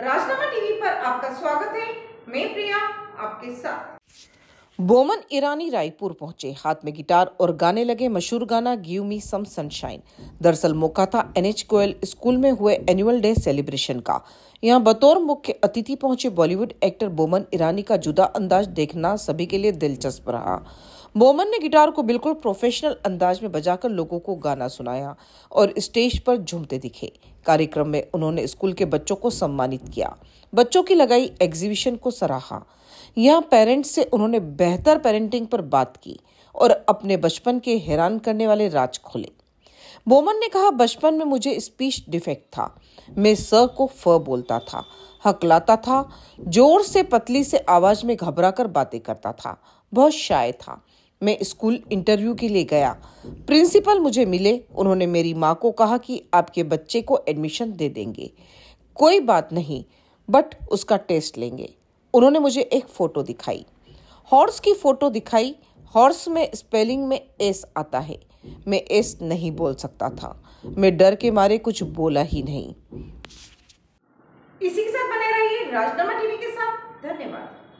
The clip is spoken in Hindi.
राजनामा टीवी पर आपका स्वागत है मैं प्रिया आपके साथ बोमन ईरानी रायपुर पहुंचे हाथ में गिटार और गाने लगे मशहूर गाना गिव मी सम सनशाइन दरअसल मौका था एनएच गोयल स्कूल में हुए एनुअल डे सेलिब्रेशन का यहां बतौर मुख्य अतिथि पहुंचे बॉलीवुड एक्टर बोमन ईरानी का जुदा अंदाज देखना सभी के लिए दिलचस्प रहा बोमन ने गिटार को बिल्कुल प्रोफेशनल अंदाज में बजाकर लोगों को गाना सुनाया और स्टेज पर झूमते दिखे कार्यक्रम में उन्होंने स्कूल के बच्चों को सम्मानित किया बच्चों की लगाई एग्जीबिशन को सराहा यहाँ पेरेंट्स से उन्होंने बेहतर पेरेंटिंग पर बात की और अपने बचपन के हैरान करने वाले राज खोले बोमन ने कहा बचपन में मुझे स्पीच डिफेक्ट था मैं स को फ बोलता था हकलाता था जोर से पतली से आवाज में घबरा कर बातें करता था बहुत शाय था मैं स्कूल इंटरव्यू के लिए गया प्रिंसिपल मुझे मिले उन्होंने मेरी माँ को कहा कि आपके बच्चे को एडमिशन दे देंगे कोई बात नहीं बट उसका टेस्ट लेंगे उन्होंने मुझे एक फ़ोटो दिखाई हॉर्स की फ़ोटो दिखाई हॉर्स में स्पेलिंग में एस आता है मैं एस नहीं बोल सकता था मैं डर के मारे कुछ बोला ही नहीं इसी के साथ बने रहिए राजनामा टीवी के साथ धन्यवाद